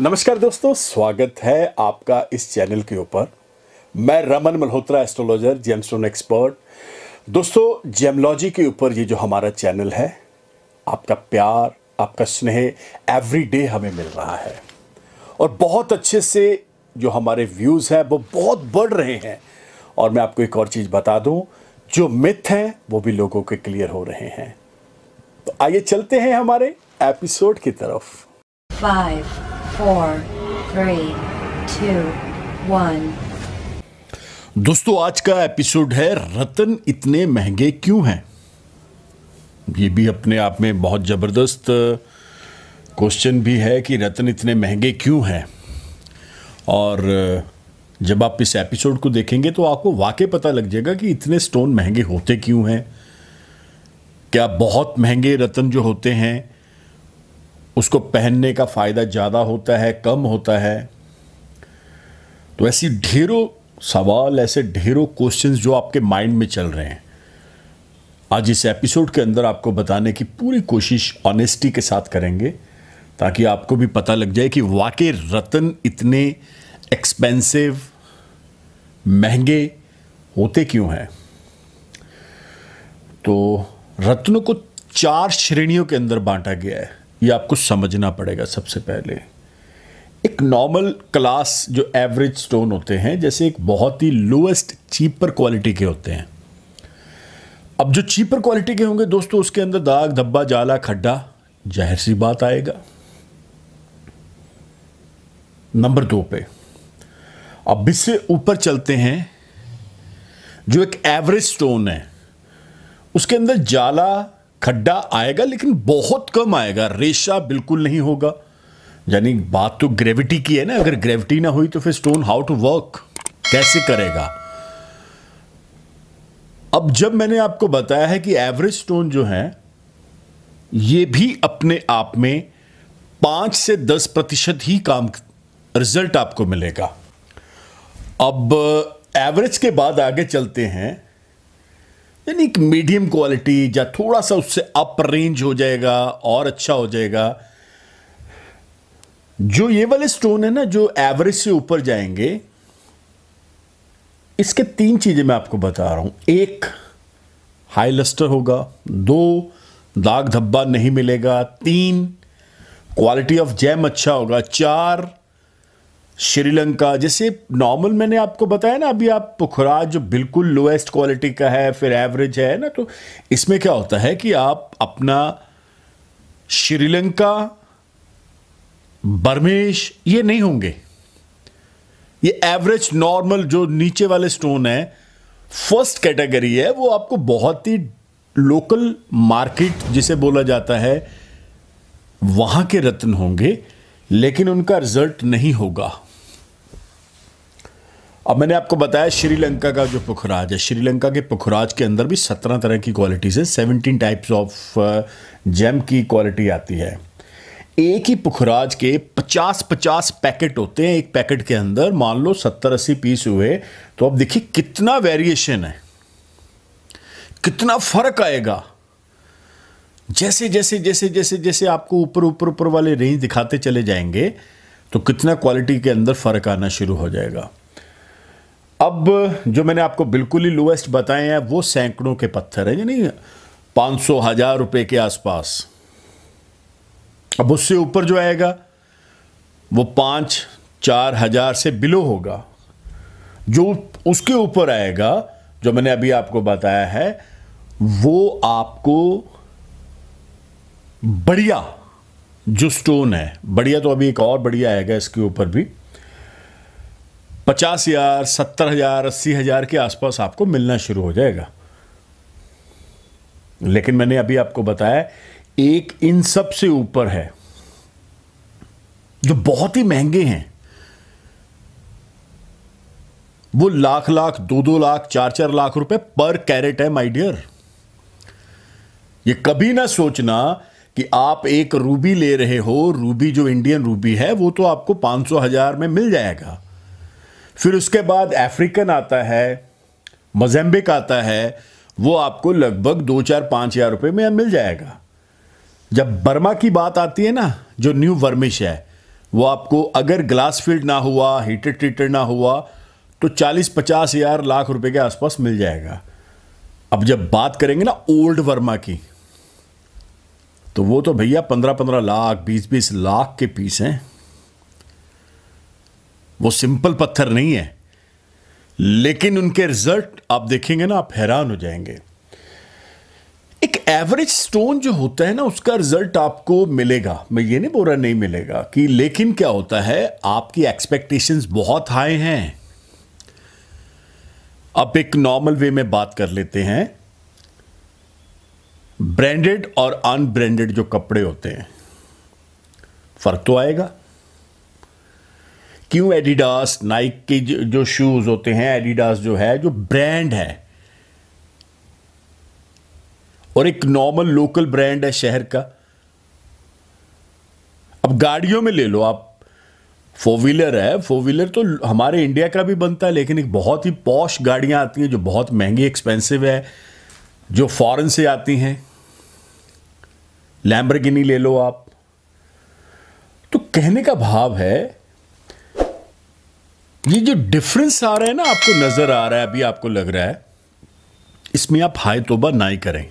नमस्कार दोस्तों स्वागत है आपका इस चैनल के ऊपर मैं Raman Malhotra astrologer gemstone expert दोस्तों जेमलॉजी के ऊपर ये जो हमारा चैनल है आपका प्यार आपका स्नेह एवरी डे हमें मिल रहा है और बहुत अच्छे से जो हमारे व्यूज़ हैं वो बहुत बढ़ रहे हैं और मैं आपको एक और चीज़ बता दूं जो मिथ हैं वो भी लोगों के क्लियर हो रहे हैं तो आइए चलते हैं हमारे एपिसोड की तरफ फाइव दोस्तों आज का एपिसोड है रतन इतने महंगे क्यों हैं ये भी अपने आप में बहुत ज़बरदस्त क्वेश्चन भी है कि रतन इतने महंगे क्यों हैं और जब आप इस एपिसोड को देखेंगे तो आपको वाकई पता लग जाएगा कि इतने स्टोन महंगे होते क्यों हैं क्या बहुत महंगे रतन जो होते हैं उसको पहनने का फ़ायदा ज़्यादा होता है कम होता है तो ऐसी ढेरों सवाल ऐसे ढेरों क्वेश्चंस जो आपके माइंड में चल रहे हैं आज इस एपिसोड के अंदर आपको बताने की पूरी कोशिश ऑनेस्टी के साथ करेंगे ताकि आपको भी पता लग जाए कि वाकई रतन इतने एक्सपेंसिव महंगे होते क्यों हैं तो रत्नों को चार श्रेणियों के अंदर बांटा गया है ये आपको समझना पड़ेगा सबसे पहले एक नॉर्मल क्लास जो एवरेज स्टोन होते हैं जैसे एक बहुत ही लोएस्ट चीपर क्वालिटी के होते हैं अब जो चीपर क्वालिटी के होंगे दोस्तों उसके अंदर दाग धब्बा जाला खड्डा जाहिर सी बात आएगा नंबर दो पे अब इससे ऊपर चलते हैं जो एक एवरेज स्टोन है उसके अंदर जाला खड्डा आएगा लेकिन बहुत कम आएगा रेशा बिल्कुल नहीं होगा यानी बात तो ग्रेविटी की है ना अगर ग्रेविटी ना हुई तो फिर स्टोन हाउ टू वर्क कैसे करेगा अब जब मैंने आपको बताया है कि एवरेज स्टोन जो है ये भी अपने आप में पांच से दस प्रतिशत ही काम रिजल्ट आपको मिलेगा अब एवरेज के बाद आगे चलते हैं यानी एक मीडियम क्वालिटी या थोड़ा सा उससे अप रेंज हो जाएगा और अच्छा हो जाएगा जो ये वाले स्टोन है ना जो एवरेज से ऊपर जाएंगे इसके तीन चीज़ें मैं आपको बता रहा हूं एक हाई लस्टर होगा दो दाग धब्बा नहीं मिलेगा तीन क्वालिटी ऑफ जैम अच्छा होगा चार श्रीलंका जैसे नॉर्मल मैंने आपको बताया ना अभी आप पुखराज जो बिल्कुल लोएस्ट क्वालिटी का है फिर एवरेज है ना तो इसमें क्या होता है कि आप अपना श्रीलंका बर्मेश ये नहीं होंगे ये एवरेज नॉर्मल जो नीचे वाले स्टोन है फर्स्ट कैटेगरी है वो आपको बहुत ही लोकल मार्केट जिसे बोला जाता है वहां के रत्न होंगे लेकिन उनका रिजल्ट नहीं होगा अब मैंने आपको बताया श्रीलंका का जो पुखराज है श्रीलंका के पुखराज के अंदर भी सत्रह तरह की क्वालिटीज़ है सेवनटीन टाइप्स ऑफ जेम की क्वालिटी आती है एक ही पुखराज के पचास पचास पैकेट होते हैं एक पैकेट के अंदर मान लो सत्तर अस्सी पीस हुए तो अब देखिए कितना वेरिएशन है कितना फ़र्क आएगा जैसे जैसे जैसे जैसे जैसे आपको ऊपर ऊपर ऊपर वाले रेंज दिखाते चले जाएंगे तो कितना क्वालिटी के अंदर फ़र्क आना शुरू हो जाएगा अब जो मैंने आपको बिल्कुल ही लोएस्ट बताए हैं वो सैकड़ों के पत्थर हैं यानी पाँच सौ हज़ार रुपये के आसपास अब उससे ऊपर जो आएगा वो पाँच चार हज़ार से बिलो होगा जो उसके ऊपर आएगा जो मैंने अभी आपको बताया है वो आपको बढ़िया जो स्टोन है बढ़िया तो अभी एक और बढ़िया आएगा इसके ऊपर भी पचास हज़ार सत्तर हज़ार अस्सी हज़ार के आसपास आपको मिलना शुरू हो जाएगा लेकिन मैंने अभी आपको बताया एक इन सब से ऊपर है जो बहुत ही महंगे हैं वो लाख लाख दो दो लाख चार चार लाख रुपए पर कैरेट है माय डियर ये कभी ना सोचना कि आप एक रूबी ले रहे हो रूबी जो इंडियन रूबी है वो तो आपको पाँच सौ हज़ार में मिल जाएगा फिर उसके बाद अफ्रीकन आता है मजम्बिक आता है वो आपको लगभग दो चार पाँच हज़ार रुपये में मिल जाएगा जब बर्मा की बात आती है ना जो न्यू वर्मिश है वो आपको अगर ग्लास फील्ड ना हुआ हीटर टीटर ना हुआ तो चालीस पचास हज़ार लाख रुपए के आसपास मिल जाएगा अब जब बात करेंगे ना ओल्ड वर्मा की तो वो तो भैया पंद्रह पंद्रह लाख बीस बीस लाख के पीस हैं वो सिंपल पत्थर नहीं है लेकिन उनके रिजल्ट आप देखेंगे ना आप हैरान हो जाएंगे एक एवरेज स्टोन जो होता है ना उसका रिजल्ट आपको मिलेगा मैं ये नहीं बोल रहा नहीं मिलेगा कि लेकिन क्या होता है आपकी एक्सपेक्टेशंस बहुत हाई हैं अब एक नॉर्मल वे में बात कर लेते हैं ब्रांडेड और अनब्रांडेड जो कपड़े होते हैं फ़र्क तो आएगा क्यों एडिडास नाइक के जो शूज़ होते हैं एडिडास जो है जो ब्रांड है और एक नॉर्मल लोकल ब्रांड है शहर का अब गाड़ियों में ले लो आप फोर व्हीलर है फोर व्हीलर तो हमारे इंडिया का भी बनता है लेकिन एक बहुत ही पॉश गाड़ियां आती हैं जो बहुत महंगी एक्सपेंसिव है जो फॉरेन से आती हैं लैम्बरगिनी ले लो आप तो कहने का भाव है ये जो डिफरेंस आ रहा है ना आपको नजर आ रहा है अभी आपको लग रहा है इसमें आप हाय तोबा ना ही करें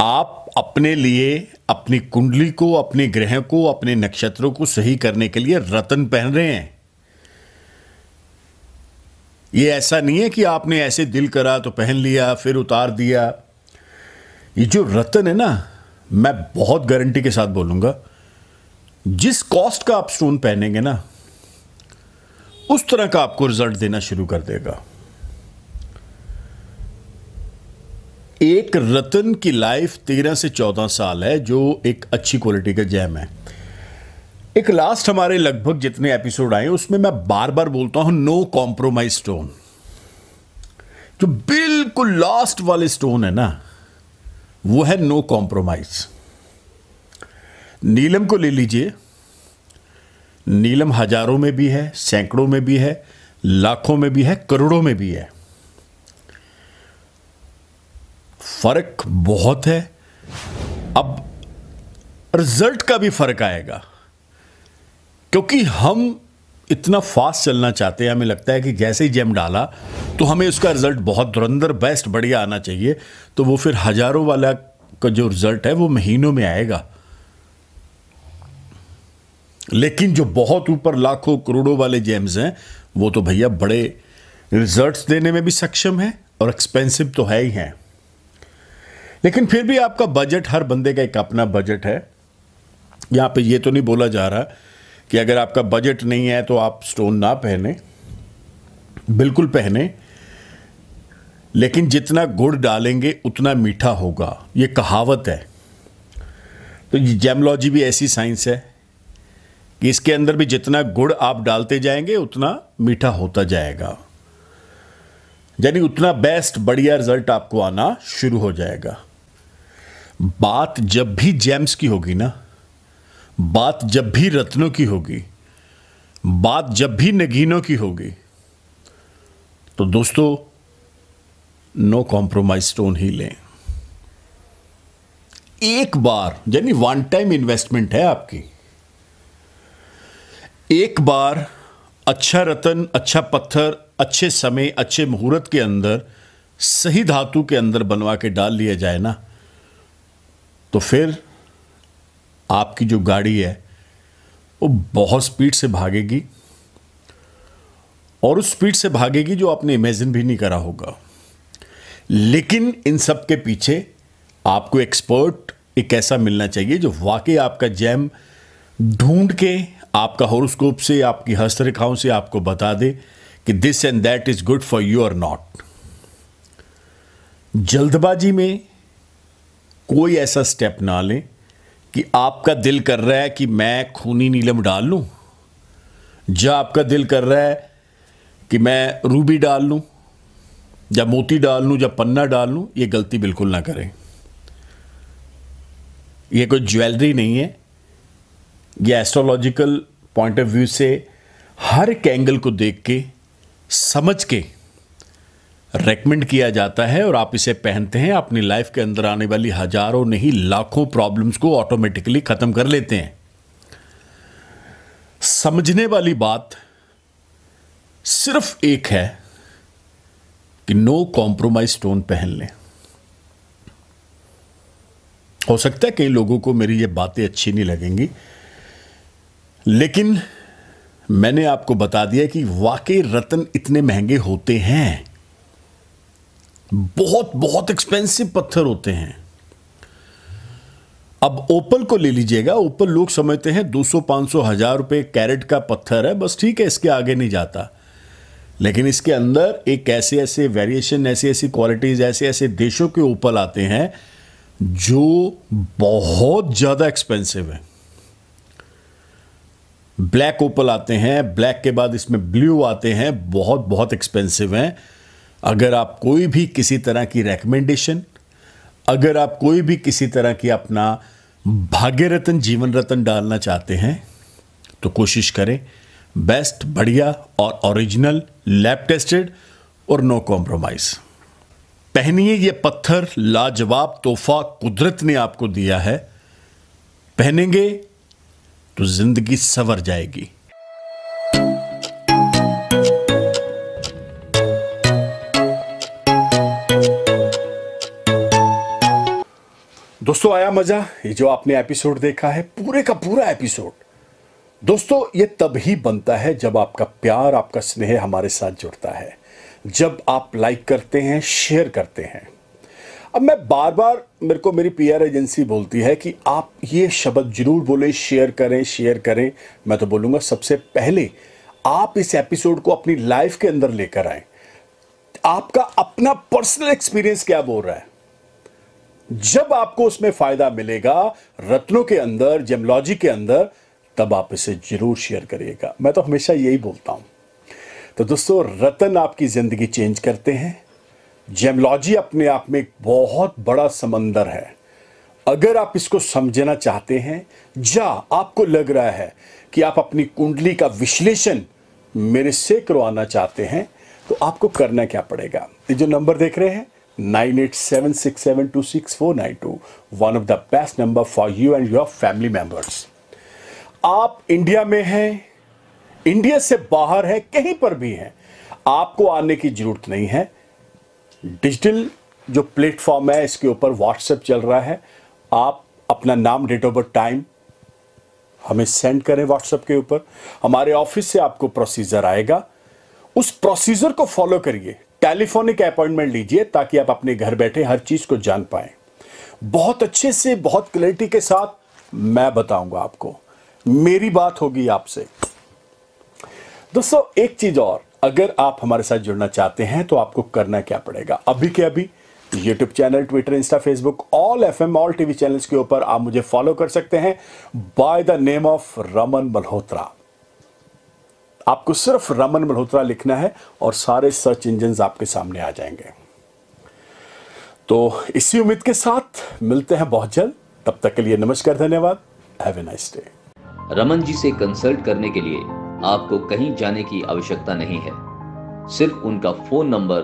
आप अपने लिए अपनी कुंडली को अपने ग्रह को अपने नक्षत्रों को सही करने के लिए रतन पहन रहे हैं ये ऐसा नहीं है कि आपने ऐसे दिल करा तो पहन लिया फिर उतार दिया ये जो रतन है ना मैं बहुत गारंटी के साथ बोलूंगा जिस कॉस्ट का आप स्टोन पहनेंगे ना उस तरह का आपको रिजल्ट देना शुरू कर देगा एक रतन की लाइफ तेरह से चौदह साल है जो एक अच्छी क्वालिटी का जैम है एक लास्ट हमारे लगभग जितने एपिसोड आए उसमें मैं बार बार बोलता हूं नो कॉम्प्रोमाइज स्टोन जो बिल्कुल लास्ट वाले स्टोन है ना वो है नो कॉम्प्रोमाइज नीलम को ले लीजिए नीलम हजारों में भी है सैकड़ों में भी है लाखों में भी है करोड़ों में भी है फर्क बहुत है अब रिजल्ट का भी फर्क आएगा क्योंकि हम इतना फास्ट चलना चाहते हैं हमें लगता है कि जैसे ही जेम डाला तो हमें उसका रिजल्ट बहुत दुरंदर बेस्ट बढ़िया आना चाहिए तो वो फिर हजारों वाला का जो रिजल्ट है वो महीनों में आएगा लेकिन जो बहुत ऊपर लाखों करोड़ों वाले जेम्स हैं वो तो भैया बड़े रिजल्ट्स देने में भी सक्षम है और एक्सपेंसिव तो है ही हैं लेकिन फिर भी आपका बजट हर बंदे का एक अपना बजट है यहाँ पे ये तो नहीं बोला जा रहा कि अगर आपका बजट नहीं है तो आप स्टोन ना पहने बिल्कुल पहने लेकिन जितना गुड़ डालेंगे उतना मीठा होगा ये कहावत है तो ये जेमलॉजी भी ऐसी साइंस है कि इसके अंदर भी जितना गुड़ आप डालते जाएंगे उतना मीठा होता जाएगा यानी उतना बेस्ट बढ़िया रिजल्ट आपको आना शुरू हो जाएगा बात जब भी जेम्स की होगी ना बात जब भी रत्नों की होगी बात जब भी नगीनों की होगी तो दोस्तों नो कॉम्प्रोमाइज स्टोन ही लें एक बार यानी वन टाइम इन्वेस्टमेंट है आपकी एक बार अच्छा रतन अच्छा पत्थर अच्छे समय अच्छे मुहूर्त के अंदर सही धातु के अंदर बनवा के डाल लिया जाए ना तो फिर आपकी जो गाड़ी है वो बहुत स्पीड से भागेगी और उस स्पीड से भागेगी जो आपने इमेजिन भी नहीं करा होगा लेकिन इन सब के पीछे आपको एक्सपर्ट एक ऐसा मिलना चाहिए जो वाकई आपका जैम ढूंढ के आपका हॉरोस्कोप से आपकी हस्तरेखाओं से आपको बता दे कि this and that is good for you और नॉट जल्दबाजी में कोई ऐसा स्टेप ना लें कि आपका दिल कर रहा है कि मैं खूनी नीलम डाल लूँ या आपका दिल कर रहा है कि मैं रूबी डाल लूँ या मोती डाल लूँ या पन्ना डाल लूँ ये गलती बिल्कुल ना करें ये कोई ज्वेलरी नहीं है ये एस्ट्रोलॉजिकल पॉइंट ऑफ व्यू से हर एक एंगल को देख के समझ के रेकमेंड किया जाता है और आप इसे पहनते हैं अपनी लाइफ के अंदर आने वाली हजारों नहीं लाखों प्रॉब्लम्स को ऑटोमेटिकली ख़त्म कर लेते हैं समझने वाली बात सिर्फ एक है कि नो कॉम्प्रोमाइज स्टोन पहन लें हो सकता है कई लोगों को मेरी ये बातें अच्छी नहीं लगेंगी लेकिन मैंने आपको बता दिया कि वाकई रतन इतने महंगे होते हैं बहुत बहुत एक्सपेंसिव पत्थर होते हैं अब ओपल को ले लीजिएगा ओपल लोग समझते हैं 200 500 हजार रुपए कैरेट का पत्थर है बस ठीक है इसके आगे नहीं जाता लेकिन इसके अंदर एक ऐसे ऐसे वेरिएशन ऐसी ऐसी क्वालिटीज ऐसे ऐसे देशों के ओपल आते हैं जो बहुत ज़्यादा एक्सपेंसिव है ब्लैक ओपल आते हैं ब्लैक के बाद इसमें ब्लू आते हैं बहुत बहुत एक्सपेंसिव हैं अगर आप कोई भी किसी तरह की रेकमेंडेशन अगर आप कोई भी किसी तरह की अपना भाग्य रतन जीवन रतन डालना चाहते हैं तो कोशिश करें बेस्ट बढ़िया और ओरिजिनल लैब टेस्टेड और नो कॉम्प्रोमाइज़ पहनिए ये पत्थर लाजवाब तोहफा कुदरत ने आपको दिया है पहनेंगे तो ज़िंदगी सवर जाएगी दोस्तों आया मज़ा ये जो आपने एपिसोड देखा है पूरे का पूरा एपिसोड दोस्तों ये तब ही बनता है जब आपका प्यार आपका स्नेह हमारे साथ जुड़ता है जब आप लाइक करते हैं शेयर करते हैं अब मैं बार बार मेरे को मेरी पीआर एजेंसी बोलती है कि आप ये शब्द जरूर बोले शेयर करें शेयर करें मैं तो बोलूँगा सबसे पहले आप इस एपिसोड को अपनी लाइफ के अंदर लेकर आए आपका अपना पर्सनल एक्सपीरियंस क्या बोल रहा है जब आपको उसमें फायदा मिलेगा रत्नों के अंदर जेमलॉजी के अंदर तब आप इसे जरूर शेयर करिएगा मैं तो हमेशा यही बोलता हूं तो दोस्तों रतन आपकी जिंदगी चेंज करते हैं जेमलॉजी अपने आप में एक बहुत बड़ा समंदर है अगर आप इसको समझना चाहते हैं या आपको लग रहा है कि आप अपनी कुंडली का विश्लेषण मेरे से करवाना चाहते हैं तो आपको करना क्या पड़ेगा ये जो नंबर देख रहे हैं eight seven seven six six two four nine two one of the best number for you and your family members आप इंडिया में हैं इंडिया से बाहर हैं कहीं पर भी हैं आपको आने की ज़रूरत नहीं है डिजिटल जो प्लेटफॉर्म है इसके ऊपर व्हाट्सएप चल रहा है आप अपना नाम डेट ऑफ बर्थ टाइम हमें सेंड करें व्हाट्सएप के ऊपर हमारे ऑफिस से आपको प्रोसीजर आएगा उस प्रोसीजर को फॉलो करिए टेलीफोनिक अपॉइंटमेंट लीजिए ताकि आप अपने घर बैठे हर चीज़ को जान पाए बहुत अच्छे से बहुत क्लैरिटी के साथ मैं बताऊंगा आपको मेरी बात होगी आपसे दोस्तों एक चीज़ और अगर आप हमारे साथ जुड़ना चाहते हैं तो आपको करना क्या पड़ेगा अभी के अभी YouTube channel Twitter Insta Facebook all F M all TV channel के ऊपर आप मुझे फॉलो कर सकते हैं by the name of Raman Malhotra आपको सिर्फ रमन मल्होत्रा लिखना है और सारे सर्च इंजन आपके सामने आ जाएंगे तो इसी उम्मीद के साथ मिलते हैं बहुत जल्द तब तक के लिए नमस्कार धन्यवाद have nice day Raman ji से कंसल्ट करने के लिए आपको कहीं जाने की आवश्यकता नहीं है सिर्फ उनका फोन नंबर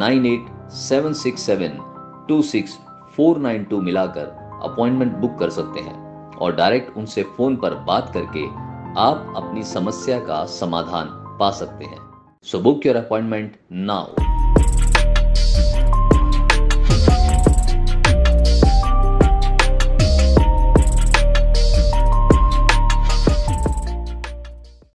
9876726492 मिलाकर अपॉइंटमेंट बुक कर सकते हैं और डायरेक्ट उनसे फोन पर बात करके आप अपनी समस्या का समाधान पा सकते हैं so book your appointment now